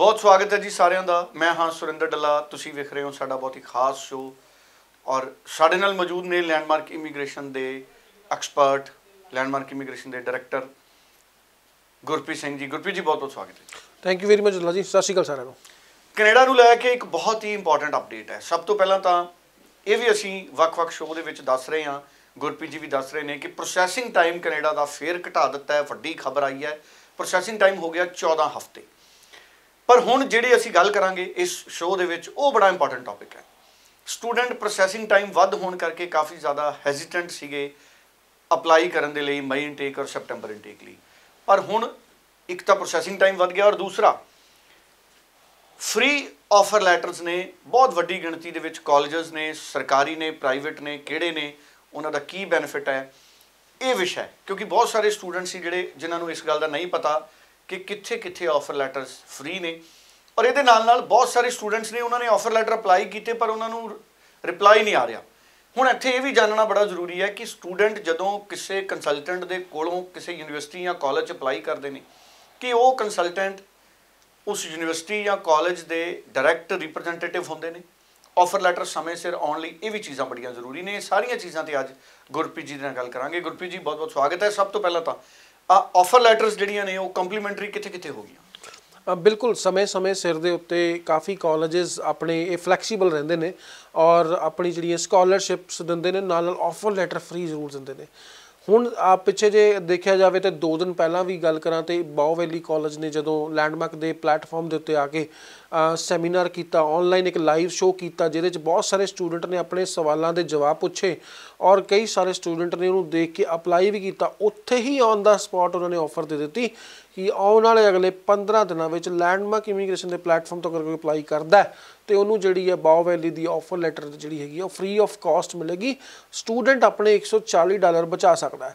ਬਹੁਤ ਸਵਾਗਤ ਹੈ ਜੀ ਸਾਰਿਆਂ ਦਾ ਮੈਂ ਹਾਂ ਸੁਰਿੰਦਰ ਡੱਲਾ ਤੁਸੀਂ ਵੇਖ ਰਹੇ ਹੋ ਸਾਡਾ ਬਹੁਤ ਹੀ ਖਾਸ ਸ਼ੋਅ ਔਰ ਸਾਡੇ ਨਾਲ ਮੌਜੂਦ ਨੇ ਲੈਂਡਮਾਰਕ ਇਮੀਗ੍ਰੇਸ਼ਨ ਦੇ ਐਕਸਪਰਟ ਲੈਂਡਮਾਰਕ ਇਮੀਗ੍ਰੇਸ਼ਨ ਦੇ ਡਾਇਰੈਕਟਰ ਗੁਰਪ੍ਰੀਤ ਸਿੰਘ ਜੀ ਗੁਰਪ੍ਰੀਤ ਜੀ ਬਹੁਤ ਬਹੁਤ ਸਵਾਗਤ ਹੈ thank you very much Dalla ji ਸਤਿ ਸ਼੍ਰੀ ਅਕਾਲ ਸਾਰਿਆਂ ਨੂੰ ਕੈਨੇਡਾ ਨੂੰ ਲੈ ਕੇ ਇੱਕ ਬਹੁਤ ਹੀ ਇੰਪੋਰਟੈਂਟ ਅਪਡੇਟ ਹੈ ਸਭ ਤੋਂ ਪਹਿਲਾਂ ਤਾਂ ਇਹ ਵੀ ਅਸੀਂ ਵੱਖ-ਵੱਖ ਸ਼ੋਅ ਦੇ ਵਿੱਚ ਦੱਸ ਰਹੇ ਹਾਂ ਗੁਰਪ੍ਰੀਤ ਜੀ ਵੀ ਦੱਸ ਰਹੇ ਨੇ ਕਿ ਪ੍ਰੋਸੈਸਿੰਗ ਟਾਈਮ ਕੈਨੇਡਾ ਦਾ ਫੇਰ ਘਟਾ ਦਿੱਤਾ ਹੈ ਵੱਡੀ ਖਬਰ ਆਈ ਹੈ ਪ੍ਰੋਸੈਸਿੰਗ ਟਾਈਮ ਹੋ ਗਿਆ 14 ਹਫ਼ਤੇ ਪਰ ਹੁਣ ਜਿਹੜੇ ਅਸੀਂ ਗੱਲ ਕਰਾਂਗੇ ਇਸ ਸ਼ੋਅ ਦੇ ਵਿੱਚ ਉਹ ਬੜਾ ਇੰਪੋਰਟੈਂਟ ਟੌਪਿਕ ਹੈ ਸਟੂਡੈਂਟ ਪ੍ਰੋਸੈਸਿੰਗ ਟਾਈਮ ਵੱਧ ਹੋਣ ਕਰਕੇ ਕਾਫੀ ਜ਼ਿਆਦਾ ਹੈਜ਼ਿਟੈਂਟ ਸੀਗੇ ਅਪਲਾਈ ਕਰਨ ਦੇ ਲਈ ਮਈ ਇਨਟੇਕ ਔਰ ਸੈਪਟੈਂਬਰ ਇਨਟੇਕ ਲਈ ਪਰ ਹੁਣ ਇੱਕ ਤਾਂ ਪ੍ਰੋਸੈਸਿੰਗ ਟਾਈਮ ਵੱਧ ਗਿਆ ਔਰ ਦੂਸਰਾ ਫ੍ਰੀ ਆਫਰ ਲੈਟਰਸ ਨੇ ਬਹੁਤ ਵੱਡੀ ਗਿਣਤੀ ਦੇ ਵਿੱਚ ਕਾਲਜਸ ਨੇ ਸਰਕਾਰੀ ਨੇ ਪ੍ਰਾਈਵੇਟ ਨੇ ਕਿਹੜੇ ਨੇ ਉਹਨਾਂ ਦਾ ਕੀ ਬੈਨੀਫਿਟ ਹੈ ਇਹ ਵਿਸ਼ਾ ਕਿਉਂਕਿ ਬਹੁਤ ਸਾਰੇ ਸਟੂਡੈਂਟਸ ਸੀ ਜਿਹੜੇ ਜਿਨ੍ਹਾਂ ਨੂੰ ਇਸ ਗੱਲ ਦਾ ਨਹੀਂ ਪਤਾ ਕਿ ਕਿੱਥੇ ਕਿੱਥੇ ਆਫਰ ਲੈਟਰਸ ਫ੍ਰੀ ਨੇ ਔਰ ਇਹਦੇ ਨਾਲ ਨਾਲ ਬਹੁਤ ਸਾਰੇ ਸਟੂਡੈਂਟਸ ਨੇ ਉਹਨਾਂ ਨੇ ਆਫਰ ਲੈਟਰ ਅਪਲਾਈ ਕੀਤੇ ਪਰ ਉਹਨਾਂ ਨੂੰ ਰਿਪਲਾਈ ਨਹੀਂ ਆ ਰਿਹਾ ਹੁਣ ਇੱਥੇ ਇਹ ਵੀ ਜਾਣਨਾ ਬੜਾ ਜ਼ਰੂਰੀ ਹੈ ਕਿ ਸਟੂਡੈਂਟ ਜਦੋਂ ਕਿਸੇ ਕੰਸਲਟੈਂਟ ਦੇ ਕੋਲੋਂ ਕਿਸੇ ਯੂਨੀਵਰਸਿਟੀ ਜਾਂ ਕਾਲਜ ਚ ਅਪਲਾਈ ਕਰਦੇ ਨੇ ਕਿ ਉਹ ਕੰਸਲਟੈਂਟ ਉਸ ਯੂਨੀਵਰਸਿਟੀ ਜਾਂ ਕਾਲਜ ਦੇ ਡਾਇਰੈਕਟ ਰਿਪਰੈਜ਼ੈਂਟੇਟਿਵ ਹੁੰਦੇ ਨੇ ਆਫਰ ਲੈਟਰ ਸਮੇਂ ਸਿਰ ਆਉਣ ਲਈ ਇਹ ਵੀ ਚੀਜ਼ਾਂ ਬੜੀਆਂ ਜ਼ਰੂਰੀ ਨੇ ਸਾਰੀਆਂ ਚੀਜ਼ਾਂ ਤੇ ਅੱਜ ਗੁਰਪ੍ਰੀਤ ਜੀ ਨਾਲ ਗੱਲ ਕਰਾਂਗੇ ਗੁਰਪ੍ਰੀਤ ਜੀ ਬਹੁਤ ਬਹੁਤ ਸਵਾਗਤ ਹੈ ਸਭ ਤੋਂ ਪਹਿਲਾਂ ਤਾਂ ਆਫਰ ਲੈਟਰਸ ਜਿਹੜੀਆਂ ਨੇ ਉਹ ਕੰਪਲੀਮੈਂਟਰੀ ਕਿੱਥੇ-ਕਿੱਥੇ ਹੋ ਗਈਆਂ ਬਿਲਕੁਲ ਸਮੇਂ-ਸਮੇਂ ਸਿਰ ਦੇ ਉੱਤੇ ਕਾਫੀ ਕਾਲਜਸ ਆਪਣੇ ਇਹ ਫਲੈਕਸੀਬਲ ਰਹਿੰਦੇ ਨੇ ਔਰ ਆਪਣੀ ਜਿਹੜੀਆਂ ਸਕਾਲਰਸ਼ਿਪਸ ਦਿੰਦੇ ਨੇ ਨਾਲ ਨਾਲ ਆਫਰ ਲੈਟਰ ਫ੍ਰੀ ਜ਼ਰੂਰ ਦਿੰਦੇ ਨੇ ਹੁਣ ਆ ਪਿੱਛੇ ਜੇ ਦੇਖਿਆ ਜਾਵੇ ਤੇ 2 ਦਿਨ ਪਹਿਲਾਂ ਵੀ ਗੱਲ ਕਰਾਂ ਤੇ ਬਾਉ ਵੈਲੀ ਕਾਲਜ ਨੇ ਜਦੋਂ ਲੈਂਡਮਾਰਕ ਦੇ ਪਲੇਟਫਾਰਮ ਦੇ ਉੱਤੇ ਆ ਕੇ ਸੈਮੀਨਾਰ ਕੀਤਾ ਆਨਲਾਈਨ ਇੱਕ ਲਾਈਵ ਸ਼ੋਅ ਕੀਤਾ ਜਿਹਦੇ ਵਿੱਚ ਬਹੁਤ ਸਾਰੇ ਸਟੂਡੈਂਟ ਨੇ ਆਪਣੇ ਸਵਾਲਾਂ ਦੇ ਜਵਾਬ ਪੁੱਛੇ ਔਰ ਕਈ ਸਾਰੇ ਸਟੂਡੈਂਟ ਨੇ ਉਹਨੂੰ ਦੇਖ ਕੇ ਅਪਲਾਈ ਵੀ ਕੀਤਾ ਉੱਥੇ ਹੀ ਔਨ ਦਾ ਸਪੌਟ ਉਹਨਾਂ ਨੇ ਆਫਰ ਦੇ ਦਿੱਤੀ ਕਿ ਆਉਣ ਵਾਲੇ ਅਗਲੇ 15 ਦਿਨਾਂ ਵਿੱਚ ਲੈਂਡਮਾਰਕ ਇਮੀਗ੍ਰੇਸ਼ਨ ਦੇ ਪਲੇਟਫਾਰਮ ਤੋਂ ਕਰਕੇ ਅਪਲਾਈ ਕਰਦਾ ਤੇ ਉਹਨੂੰ ਜਿਹੜੀ ਹੈ ਬਾਓ ਵੈਲੀ ਦੀ ਆਫਰ ਲੈਟਰ ਜਿਹੜੀ ਹੈਗੀ ਉਹ ਫ੍ਰੀ ਆਫ ਕਾਸਟ ਮਿਲੇਗੀ ਸਟੂਡੈਂਟ ਆਪਣੇ 140 ਡਾਲਰ ਬਚਾ ਸਕਦਾ ਹੈ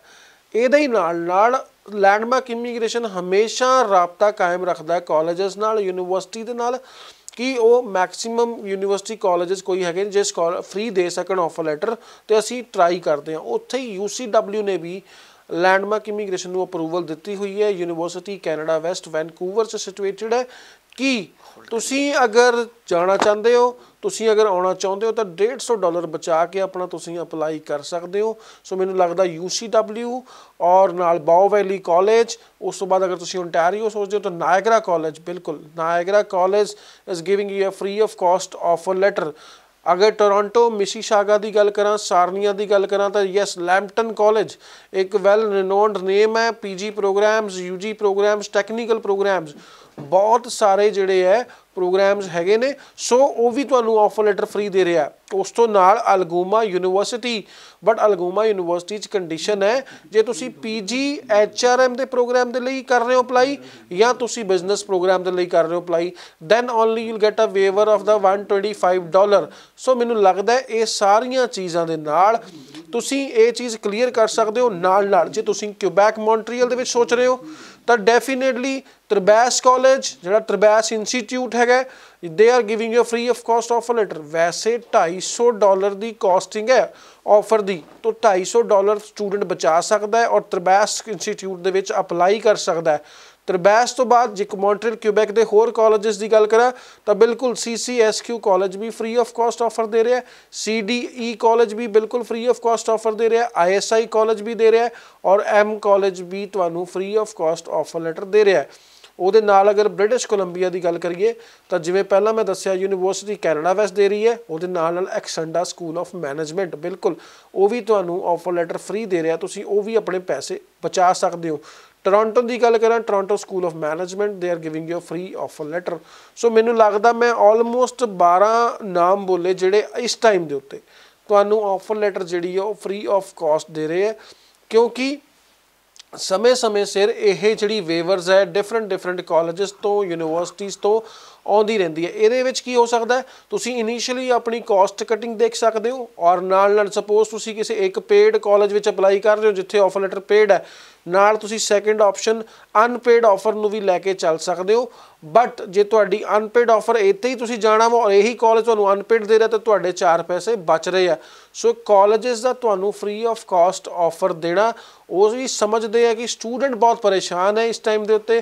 ਇਹਦੇ ਹੀ ਨਾਲ ਨਾਲ ਲੈਂਡਮਾਰਕ ਇਮੀਗ੍ਰੇਸ਼ਨ ਹਮੇਸ਼ਾ ਰابطਾ ਕਾਇਮ ਰੱਖਦਾ ਹੈ ਕਾਲਜਸ ਨਾਲ ਯੂਨੀਵਰਸਿਟੀ ਦੇ ਨਾਲ ਕਿ ਉਹ ਮੈਕਸਿਮਮ ਯੂਨੀਵਰਸਿਟੀ ਕਾਲਜਸ ਕੋਈ ਹੈਗੇ ਜੇ ਫ੍ਰੀ ਦੇ ਸਕਣ ਆਫਰ ਲੈਟਰ ਤੇ ਅਸੀਂ ਟਰਾਈ ਕਰਦੇ ਹਾਂ ਉੱਥੇ ਹੀ UCW ਨੇ ਵੀ ਲੈਂਡਮਾਰਕ ਇਮੀਗ੍ਰੇਸ਼ਨ ਨੂੰ ਅਪਰੂਵਲ ਦਿੱਤੀ ਹੋਈ ਹੈ ਯੂਨੀਵਰਸਿਟੀ ਕੈਨੇਡਾ ਵੈਸਟ ਵੈਨਕੂਵਰ 'ਚ ਸਿਚੁਏਟਿਡ ਹੈ ਕਿ ਤੁਸੀਂ ਅਗਰ ਜਾਣਾ ਚਾਹੁੰਦੇ ਹੋ ਤੁਸੀਂ ਅਗਰ ਆਉਣਾ ਚਾਹੁੰਦੇ ਹੋ ਤਾਂ 150 ਡਾਲਰ ਬਚਾ ਕੇ ਆਪਣਾ ਤੁਸੀਂ ਅਪਲਾਈ ਕਰ ਸਕਦੇ ਹੋ ਸੋ ਮੈਨੂੰ ਲੱਗਦਾ UCW ਔਰ ਨਾਲ ਬਾਓ ਵੈਲੀ ਕਾਲਜ ਉਸ ਤੋਂ ਬਾਅਦ ਅਗਰ ਤੁਸੀਂ ਓਨਟਾਰੀਓ ਸੋਚਦੇ ਹੋ ਤਾਂ ਨਾਇਗਰਾ ਕਾਲਜ ਬਿਲਕੁਲ Niagara College is giving you a free of cost offer letter ਅਗਰ ਟੋਰਾਂਟੋ ਮਿਸੀਸ਼ਾਗਾ ਦੀ ਗੱਲ ਕਰਾਂ ਸਾਰਨੀਆ ਦੀ ਗੱਲ ਕਰਾਂ ਤਾਂ ਯੈਸ ਲੈਂਪਟਨ ਕਾਲਜ ਇੱਕ ਵੈਲ ਰਿਨੋਨਡ ਨੇਮ ਹੈ PG programs UG programs technical programs ਬਹੁਤ ਸਾਰੇ ਜਿਹੜੇ ਐ ਪ੍ਰੋਗਰਾਮਸ ਹੈਗੇ ਨੇ ਸੋ ਉਹ ਵੀ ਤੁਹਾਨੂੰ ਆਫਰ ਲੈਟਰ ਫ੍ਰੀ ਦੇ ਰਿਹਾ ਉਸ ਤੋਂ ਨਾਲ Algoma University but Algoma University 'ਚ ਕੰਡੀਸ਼ਨ ਹੈ ਜੇ ਤੁਸੀਂ ਪੀਜੀ ਐਚਆਰਐਮ ਦੇ ਪ੍ਰੋਗਰਾਮ ਦੇ ਲਈ ਕਰ ਰਹੇ ਹੋ ਅਪਲਾਈ ਜਾਂ ਤੁਸੀਂ ਬਿਜ਼ਨਸ ਪ੍ਰੋਗਰਾਮ ਦੇ ਲਈ ਕਰ ਰਹੇ ਹੋ apply then only you'll get a waiver of ਦਾ 125 ਡਾਲਰ ਸੋ ਮੈਨੂੰ ਲੱਗਦਾ ਇਹ ਸਾਰੀਆਂ ਚੀਜ਼ਾਂ ਦੇ ਨਾਲ ਤੁਸੀਂ ਇਹ ਚੀਜ਼ ਕਲੀਅਰ ਕਰ ਸਕਦੇ ਹੋ ਨਾਲ ਨਾਲ ਜੇ ਤੁਸੀਂ ਕਿਊਬੈਕ ਮੌਂਟਰੀਅਲ ਦੇ ਵਿੱਚ ਸੋਚ ਰਹੇ ਹੋ ਤਾਂ ਡੈਫੀਨਿਟਲੀ ਤਰਬੈਸ ਕਾਲਜ ਜਿਹੜਾ ਤਰਬੈਸ ਇੰਸਟੀਚਿਊਟ ਹੈਗਾ they are giving you free of cost of a letter ਵੈਸੇ 250 ਡਾਲਰ ਦੀ ਕਾਸਟਿੰਗ ਹੈ ਆਫਰ ਦੀ ਤੋਂ 250 ਡਾਲਰ ਸਟੂਡੈਂਟ ਬਚਾ ਸਕਦਾ ਹੈ ਔਰ ਤਰਬੈਸ ਇੰਸਟੀਚਿਊਟ ਦੇ ਵਿੱਚ ਅਪਲਾਈ ਕਰ ਸਕਦਾ ਹੈ ਤਰਬੈਸ ਤੋਂ ਬਾਅਦ ਜੇ ਮੌਂਟਰੀਅਲ ਕਿਊਬੈਕ ਦੇ ਹੋਰ ਕਾਲਜਸ ਦੀ ਗੱਲ ਕਰਾਂ ਤਾਂ ਬਿਲਕੁਲ ਸੀਸੀਐਸਕਿਊ ਕਾਲਜ ਵੀ ਫ੍ਰੀ ਆਫ ਕਾਸਟ ਆਫਰ ਦੇ ਰਿਹਾ ਸੀਡੀਈ ਕਾਲਜ e ਵੀ ਬਿਲਕੁਲ ਫ੍ਰੀ ਆਫ ਕਾਸਟ ਆਫਰ ਦੇ ਰਿਹਾ ਆਈਐਸਆਈ ਕਾਲਜ ਵੀ ਦੇ ਰਿਹਾ ਔਰ ਐਮ ਕਾਲਜ ਵੀ ਤੁਹਾਨੂੰ free of cost offer letter ਦੇ ਰਿਹਾ ਉਹਦੇ ਨਾਲ ਅਗਰ ਬ੍ਰਿਟਿਸ਼ ਕੋਲੰਬੀਆ ਦੀ ਗੱਲ ਕਰੀਏ ਤਾਂ ਜਿਵੇਂ ਪਹਿਲਾਂ ਮੈਂ ਦੱਸਿਆ ਯੂਨੀਵਰਸਿਟੀ ਕੈਨੇਡਾ ਵੈਸ ਦੇ ਰਹੀ ਹੈ ਉਹਦੇ ਨਾਲ ਨਾਲ ਐਕਸੈਂਡਾ ਸਕੂਲ ਆਫ ਮੈਨੇਜਮੈਂਟ ਬਿਲਕੁਲ ਉਹ ਵੀ ਤੁਹਾਨੂੰ ਆਫਰ ਲੈਟਰ ਫ੍ਰੀ ਦੇ ਰਿਹਾ ਤੁਸੀਂ ਉਹ ਵੀ ਆਪਣੇ ਪੈਸੇ ਬਚਾ ਸਕਦੇ ਹੋ ਟੋਰਾਂਟੋ ਦੀ ਗੱਲ ਕਰਾਂ Toronto School of Management they are giving you a free offer letter so ਮੈਨੂੰ ਲੱਗਦਾ ਮੈਂ ਆਲਮੋਸਟ 12 ਨਾਮ ਬੋਲੇ ਜਿਹੜੇ ਇਸ ਟਾਈਮ ਦੇ ਉੱਤੇ ਤੁਹਾਨੂੰ ਆਫਰ ਲੈਟਰ ਜਿਹੜੀ ਆ ਉਹ ਫ੍ਰੀ ਆਫ ਕਾਸਟ ਦੇ ਰਹੇ ਆ ਕਿਉਂਕਿ ਸਮੇਂ-ਸਮੇਂ ਸਿਰ ਇਹ ਜਿਹੜੀ ਵੇਵਰਸ ਹੈ ਡਿਫਰੈਂਟ ਡਿਫਰੈਂਟ ਕਾਲਜਸ ਤੋਂ ਯੂਨੀਵਰਸਿਟੀਆਂ ਤੋਂ ਆਉਂਦੀ ਰਹਿੰਦੀ ਹੈ ਇਹਦੇ ਵਿੱਚ ਕੀ ਹੋ ਸਕਦਾ ਤੁਸੀਂ ਇਨੀਸ਼ੀਅਲੀ ਆਪਣੀ ਕਾਸਟ ਕਟਿੰਗ ਦੇਖ ਸਕਦੇ ਹੋ ਔਰ ਨਾਲ ਨਾਲ ਸਪੋਜ਼ ਤੁਸੀਂ ਕਿਸੇ ਇੱਕ ਪੇਡ ਕਾਲਜ ਵਿੱਚ ਅਪਲਾਈ ਕਰ ਰਹੇ ਹੋ ਜਿੱਥੇ ਆਫਰ ਲੈਟਰ ਪੇਡ ਹੈ ਨਾਲ ਤੁਸੀਂ ਸੈਕੰਡ ਆਪਸ਼ਨ ਅਨਪੇਡ ਆਫਰ ਨੂੰ ਵੀ ਲੈ ਕੇ ਚੱਲ ਸਕਦੇ ਹੋ ਬਟ ਜੇ ਤੁਹਾਡੀ ਅਨਪੇਡ ਆਫਰ ਇੱਥੇ ਹੀ ਤੁਸੀਂ ਜਾਣਾ ਵਾ ਔਰ ਇਹੀ ਕਾਲਜ ਤੁਹਾਨੂੰ ਅਨਪੇਡ ਦੇ ਰਿਹਾ ਤਾਂ ਤੁਹਾਡੇ 4 ਪੈਸੇ ਬਚ ਰਹੇ ਆ ਸੋ ਕਾਲਜਸ ਦਾ ਤੁਹਾਨੂੰ ਫ੍ਰੀ ਆਫ ਕਾਸਟ ਆਫਰ ਦੇਣਾ ਉਹ ਵੀ ਸਮਝਦੇ ਆ ਕਿ ਸਟੂਡੈਂਟ ਬਹੁਤ ਪਰੇਸ਼ਾਨ ਹੈ ਇਸ ਟਾਈਮ ਦੇ ਉੱਤੇ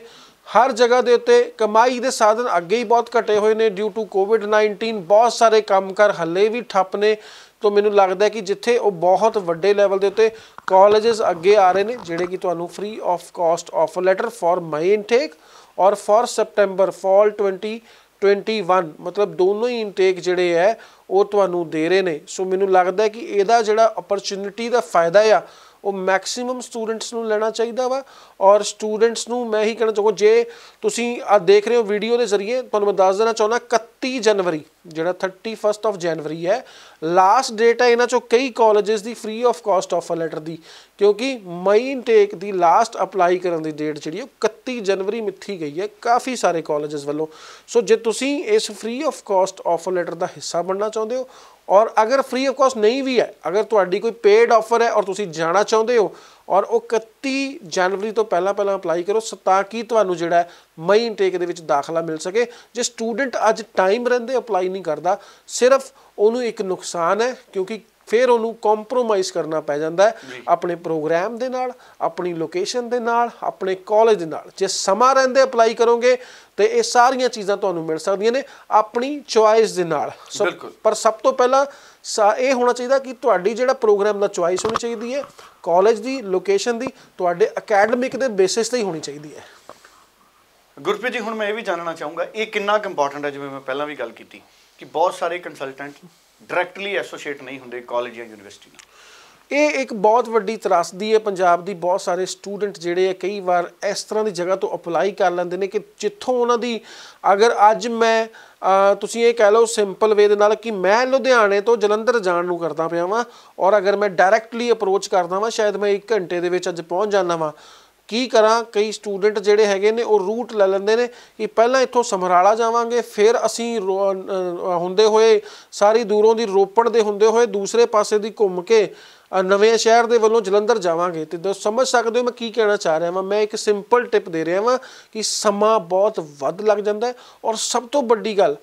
ਹਰ ਜਗ੍ਹਾ ਦੇ ਉੱਤੇ ਕਮਾਈ ਦੇ ਸਾਧਨ ਅੱਗੇ ਹੀ ਬਹੁਤ ਘਟੇ ਹੋਏ ਨੇ ਡਿਊ ਟੂ ਕੋਵਿਡ-19 ਬਹੁਤ ਸਾਰੇ ਕੰਮਕਾਰ ਹੱਲੇ ਵੀ ਠੱਪ ਨੇ ਤੋਂ ਮੈਨੂੰ ਲੱਗਦਾ ਕਿ ਜਿੱਥੇ ਉਹ ਬਹੁਤ ਵੱਡੇ ਲੈਵਲ ਦੇ ਉੱਤੇ ਕਾਲਜਸ ਅੱਗੇ ਆ ਰਹੇ ਨੇ ਜਿਹੜੇ ਕਿ ਤੁਹਾਨੂੰ free of cost offer letter for May intake ਔਰ ਫॉर ਸਪਟੈਂਬਰ ਫਾਲ 2021 ਮਤਲਬ ਦੋਨੋਂ ਹੀ ਇਨਟੇਕ ਜਿਹੜੇ ਹੈ ਉਹ ਤੁਹਾਨੂੰ ਦੇ ਰਹੇ ਨੇ ਸੋ ਮੈਨੂੰ ਲੱਗਦਾ ਕਿ ਇਹਦਾ ਜਿਹੜਾ ਓਪਰਚ्युनिटी ਦਾ ਫਾਇਦਾ ਆ ਉਹ ਮੈਕਸਿਮਮ ਸਟੂਡੈਂਟਸ ਨੂੰ ਲੈਣਾ ਚਾਹੀਦਾ ਵਾ ਔਰ ਸਟੂਡੈਂਟਸ ਨੂੰ ਮੈਂ ਹੀ ਕਹਿਣਾ ਚਾਹੁੰਦਾ ਜੇ ਤੁਸੀਂ ਆ ਦੇਖ ਰਹੇ ਹੋ ਵੀਡੀਓ ਦੇ ਜ਼ਰੀਏ ਤੁਹਾਨੂੰ ਮੈਂ ਦੱਸ ਦੇਣਾ ਚਾਹੁੰਦਾ 30 ਜਨਵਰੀ ਜਿਹੜਾ 31st ਆਫ ਜਨਵਰੀ ਹੈ ਲਾਸਟ ਡੇਟ ਹੈ ਇਹਨਾਂ ਚੋਂ ਕਈ ਕਾਲਜਸ ਦੀ free of cost offer letter ਦੀ ਕਿਉਂਕਿ ਮਈ ਇਨਟੇਕ ਦੀ ਲਾਸਟ ਅਪਲਾਈ ਕਰਨ ਦੀ ਡੇਟ ਜਿਹੜੀ ਉਹ 31 ਜਨਵਰੀ ਮਿੱਥੀ ਗਈ ਹੈ ਕਾਫੀ ਸਾਰੇ ਕਾਲਜਸ ਵੱਲੋਂ ਸੋ ਜੇ ਤੁਸੀਂ ਇਸ free of cost offer letter ਦਾ ਹਿੱਸਾ ਬਣਨਾ ਚਾਹੁੰਦੇ ਹੋ ਔਰ ਅਗਰ ਫ੍ਰੀ ਆਫ ਕਾਸਟ ਨਹੀਂ ਵੀ ਹੈ ਅਗਰ ਤੁਹਾਡੀ ਕੋਈ ਪੇਡ ਆਫਰ ਹੈ ਔਰ ਤੁਸੀਂ ਜਾਣਾ ਚਾਹੁੰਦੇ ਹੋ ਔਰ ਉਹ 31 ਜਨਵਰੀ ਤੋਂ ਪਹਿਲਾਂ ਪਹਿਲਾਂ ਅਪਲਾਈ ਕਰੋ ਸਤਾ ਕੀ ਤੁਹਾਨੂੰ ਜਿਹੜਾ ਮਈ ਇਨਟੇਕ ਦੇ ਵਿੱਚ ਦਾਖਲਾ ਮਿਲ ਸਕੇ ਜੇ ਸਟੂਡੈਂਟ ਅੱਜ ਟਾਈਮ ਰਹਿੰਦੇ ਅਪਲਾਈ ਨਹੀਂ ਕਰਦਾ ਸਿਰਫ ਉਹਨੂੰ ਇੱਕ ਨੁਕਸਾਨ ਹੈ ਕਿਉਂਕਿ ਫਿਰ ਉਹਨੂੰ ਕੰਪਰੋਮਾਈਜ਼ ਕਰਨਾ ਪੈ ਜਾਂਦਾ ਹੈ ਆਪਣੇ ਪ੍ਰੋਗਰਾਮ ਦੇ ਨਾਲ ਆਪਣੀ ਲੋਕੇਸ਼ਨ ਦੇ ਨਾਲ ਆਪਣੇ ਕਾਲਜ ਦੇ ਨਾਲ ਜੇ ਸਮਾਂ ਰਹਿੰਦੇ ਅਪਲਾਈ ਕਰੋਗੇ ਤੇ ਇਹ ਸਾਰੀਆਂ ਚੀਜ਼ਾਂ ਤੁਹਾਨੂੰ ਮਿਲ ਸਕਦੀਆਂ ਨੇ ਆਪਣੀ ਚੁਆਇਸ ਦੇ ਨਾਲ ਪਰ ਸਭ ਤੋਂ ਪਹਿਲਾਂ ਇਹ ਹੋਣਾ ਚਾਹੀਦਾ ਕਿ ਤੁਹਾਡੀ ਜਿਹੜਾ ਪ੍ਰੋਗਰਾਮ ਦਾ ਚੁਆਇਸ ਹੋਣੀ ਚਾਹੀਦੀ ਹੈ ਕਾਲਜ ਦੀ ਲੋਕੇਸ਼ਨ ਦੀ ਤੁਹਾਡੇ ਅਕੈਡਮਿਕ ਦੇ ਬੇਸਿਸ ਤੇ ਹੀ ਹੋਣੀ ਚਾਹੀਦੀ ਹੈ ਗੁਰਪ੍ਰੀਤ ਜੀ ਹੁਣ ਮੈਂ ਇਹ ਵੀ ਜਾਣਨਾ ਚਾਹੂੰਗਾ ਇਹ ਕਿੰਨਾ ਕੰਪੋਰਟੈਂਟ ਹੈ ਜਿਵੇਂ ਮੈਂ ਪਹਿਲਾਂ ਵੀ ਗੱਲ ਕੀਤੀ ਕਿ ਬਹੁਤ ਸਾਰੇ ਕੰਸਲਟੈਂਟ ਡਾਇਰੈਕਟਲੀ ਐਸੋਸੀਏਟ ਨਹੀਂ ਹੁੰਦੇ ਕਾਲਜ ਜਾਂ ਯੂਨੀਵਰਸਿਟੀ ਨਾਲ ਇਹ ਇੱਕ ਬਹੁਤ ਵੱਡੀ ਤਰਾਸਦੀ ਹੈ ਪੰਜਾਬ ਦੀ ਬਹੁਤ ਸਾਰੇ ਸਟੂਡੈਂਟ ਜਿਹੜੇ ਆ ਕਈ ਵਾਰ ਇਸ ਤਰ੍ਹਾਂ ਦੀ ਜਗ੍ਹਾ ਤੋਂ ਅਪਲਾਈ ਕਰ ਲੈਂਦੇ ਨੇ ਕਿ ਜਿੱਥੋਂ ਉਹਨਾਂ ਦੀ ਅਗਰ ਅੱਜ ਮੈਂ ਤੁਸੀਂ ਇਹ ਕਹਿ ਲਓ ਸਿੰਪਲ ਵੇ ਦੇ ਨਾਲ ਕਿ ਮੈਂ ਲੁਧਿਆਣੇ ਤੋਂ ਜਲੰਧਰ ਜਾਣ ਨੂੰ ਕਰਦਾ ਪਿਆ ਵਾਂ ਔਰ ਅਗਰ ਮੈਂ ਡਾਇਰੈਕਟਲੀ ਅਪਰੋਚ ਕਰਦਾ ਵਾਂ ਸ਼ਾਇਦ ਮੈਂ 1 ਘੰਟੇ ਦੇ ਵਿੱਚ ਅੱਜ ਪਹੁੰਚ ਜਾਣਾ ਵਾਂ ਕੀ ਕਰਾਂ ਕਈ ਸਟੂਡੈਂਟ ਜਿਹੜੇ ਹੈਗੇ ਨੇ ਉਹ ਰੂਟ ਲੈ ਲੈਂਦੇ ਨੇ ਕਿ ਪਹਿਲਾਂ ਇੱਥੋਂ ਸਮਰਾਲਾ ਜਾਵਾਂਗੇ ਫਿਰ ਅਸੀਂ ਹੁੰਦੇ ਹੋਏ ਸਾਰੀ ਦੂਰੋਂ ਦੀ ਰੋਪੜ ਦੇ ਹੁੰਦੇ ਹੋਏ ਦੂਸਰੇ ਪਾਸੇ ਦੀ ਘੁੰਮ ਕੇ ਨਵੇਂ ਸ਼ਹਿਰ ਦੇ ਵੱਲੋਂ ਜਲੰਧਰ ਜਾਵਾਂਗੇ ਤੇ ਦੋ ਸਮਝ ਸਕਦੇ ਹੋ ਮੈਂ ਕੀ ਕਹਿਣਾ ਚਾਹ ਰਿਹਾ ਹਾਂ ਮੈਂ ਇੱਕ ਸਿੰਪਲ ਟਿਪ ਦੇ ਰਿਹਾ ਹਾਂ ਕਿ ਸਮਾਂ ਬਹੁਤ ਵੱਧ ਲੱਗ ਜਾਂਦਾ ਹੈ ਔਰ ਸਭ ਤੋਂ ਵੱਡੀ ਗੱਲ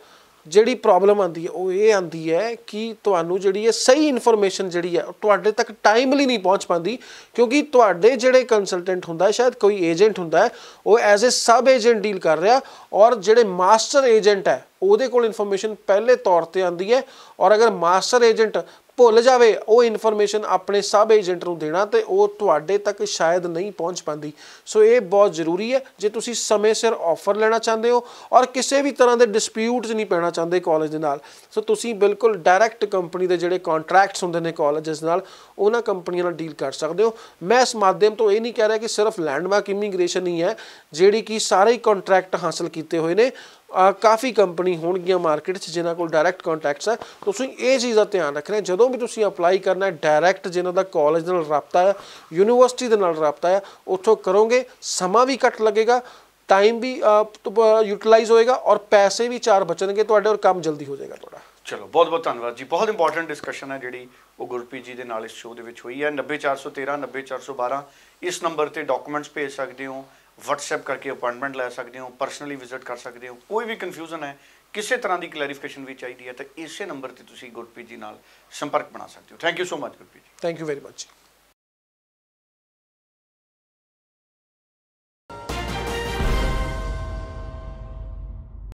ਜਿਹੜੀ ਪ੍ਰੋਬਲਮ ਆਂਦੀ ਹੈ ਉਹ ਇਹ ਆਂਦੀ ਹੈ ਕਿ ਤੁਹਾਨੂੰ ਜਿਹੜੀ ਹੈ ਸਹੀ ਇਨਫੋਰਮੇਸ਼ਨ ਜਿਹੜੀ ਹੈ ਤੁਹਾਡੇ ਤੱਕ ਟਾਈਮਲੀ ਨਹੀਂ ਪਹੁੰਚ ਪਾਉਂਦੀ ਕਿਉਂਕਿ ਤੁਹਾਡੇ ਜਿਹੜੇ ਕੰਸਲਟੈਂਟ ਹੁੰਦਾ ਹੈ ਸ਼ਾਇਦ ਕੋਈ ਏਜੰਟ ਹੁੰਦਾ ਹੈ ਉਹ as a sub agent deal ਕਰ ਰਿਹਾ ਔਰ ਜਿਹੜੇ ਮਾਸਟਰ ਏਜੰਟ ਹੈ ਉਹਦੇ ਕੋਲ ਇਨਫੋਰਮੇਸ਼ਨ ਪਹਿਲੇ ਤੌਰ ਤੇ ਆਂਦੀ ਹੈ ਔਰ ਅਗਰ ਮਾਸਟਰ ਏਜੰਟ ਭੁੱਲ ਜਾਵੇ ਉਹ ਇਨਫੋਰਮੇਸ਼ਨ ਆਪਣੇ ਸਬ ਏਜੰਟ ਨੂੰ ਦੇਣਾ ਤੇ ਉਹ ਤੁਹਾਡੇ ਤੱਕ ਸ਼ਾਇਦ ਨਹੀਂ ਪਹੁੰਚ ਪਾਂਦੀ ਸੋ ਇਹ ਬਹੁਤ ਜ਼ਰੂਰੀ ਹੈ ਜੇ ਤੁਸੀਂ ਸਮੇਂ ਸਿਰ ਆਫਰ ਲੈਣਾ ਚਾਹੁੰਦੇ ਹੋ ਔਰ ਕਿਸੇ ਵੀ ਤਰ੍ਹਾਂ ਦੇ ਡਿਸਪਿਊਟਸ ਨਹੀਂ ਪੈਣਾ ਚਾਹੁੰਦੇ ਕਾਲਜ ਦੇ ਨਾਲ ਸੋ ਤੁਸੀਂ ਬਿਲਕੁਲ ਡਾਇਰੈਕਟ ਕੰਪਨੀ ਦੇ ਜਿਹੜੇ ਕੰਟਰੈਕਟਸ ਹੁੰਦੇ ਨੇ ਕਾਲਜਸ ਨਾਲ ਉਹਨਾਂ ਕੰਪਨੀਆਂ ਨਾਲ ਡੀਲ ਕਰ ਸਕਦੇ ਹੋ ਮੈਂ ਇਸ ਮਾਧਿਅਮ ਤੋਂ ਇਹ ਨਹੀਂ ਕਹਿ ਰਿਹਾ ਕਿ ਸਿਰਫ ਲੈਂਡਮਾਰਕ ਇਮੀਗ੍ਰੇਸ਼ਨ ਹੀ ਹੈ ਜਿਹੜੀ ਕਿ ਸਾਰੇ ਹੀ ਕੰਟਰੈਕਟ ਹਾਸਲ ਕੀਤੇ ਹੋਏ ਨੇ ਕਾਫੀ ਕੰਪਨੀ ਹੋਣਗੀਆਂ ਮਾਰਕੀਟ 'ਚ ਜਿਨ੍ਹਾਂ ਕੋਲ ਡਾਇਰੈਕਟ ਕੰਟੈਕਟਸ ਹੈ ਤੁਸੀਂ ਇਹ ਚੀਜ਼ ਦਾ ਧਿਆਨ ਰੱਖਣਾ ਜਦੋਂ ਵੀ ਤੁਸੀਂ ਅਪਲਾਈ ਕਰਨਾ ਹੈ ਡਾਇਰੈਕਟ ਜਿਨ੍ਹਾਂ ਦਾ ਕਾਲਜ ਨਾਲ ਰابطਾ ਹੈ ਯੂਨੀਵਰਸਿਟੀ ਦੇ ਨਾਲ ਰابطਾ ਹੈ ਉੱਥੋਂ ਕਰੋਗੇ ਸਮਾਂ ਵੀ ਘੱਟ ਲੱਗੇਗਾ ਟਾਈਮ ਵੀ ਯੂਟਿਲਾਈਜ਼ ਹੋਏਗਾ ਔਰ ਪੈਸੇ ਵੀ ਚਾਰ ਬਚਣਗੇ ਤੁਹਾਡੇ ਔਰ ਕੰਮ ਜਲਦੀ ਹੋ ਜਾਏਗਾ ਤੁਹਾਡਾ ਚਲੋ ਬਹੁਤ ਬਹੁਤ ਧੰਨਵਾਦ ਜੀ ਬਹੁਤ ਇੰਪੋਰਟੈਂਟ ਡਿਸਕਸ਼ਨ ਹੈ ਜਿਹੜੀ ਉਹ ਗੁਰਪ੍ਰੀਤ ਜੀ ਦੇ ਨਾਲ ਇਸ ਸ਼ੋਅ ਦੇ ਵਿੱਚ ਹੋਈ ਹੈ 90413 90412 ਇਸ ਨੰਬਰ ਤੇ ਡਾਕੂਮੈਂਟਸ ਭੇਜ ਸਕਦੇ ਹੋ WhatsApp ਕਰਕੇ ਅਪਾਇੰਟਮੈਂਟ ਲੈ ਸਕਦੇ ਹੋ ਪਰਸਨਲੀ ਵਿਜ਼ਿਟ ਕਰ ਸਕਦੇ ਹੋ ਕੋਈ ਵੀ ਕਨਫਿਊਜ਼ਨ ਹੈ ਕਿਸੇ ਤਰ੍ਹਾਂ ਦੀ ਕਲੈਰੀਫਿਕੇਸ਼ਨ ਵੀ ਚਾਹੀਦੀ ਹੈ ਤਾਂ ਇਸੇ ਨੰਬਰ ਤੇ ਤੁਸੀਂ ਗੁਰਪ੍ਰੀਤ ਜੀ ਨਾਲ ਸੰਪਰਕ ਬਣਾ ਸਕਦੇ ਹੋ thank you so much Gurpreet ji thank you very much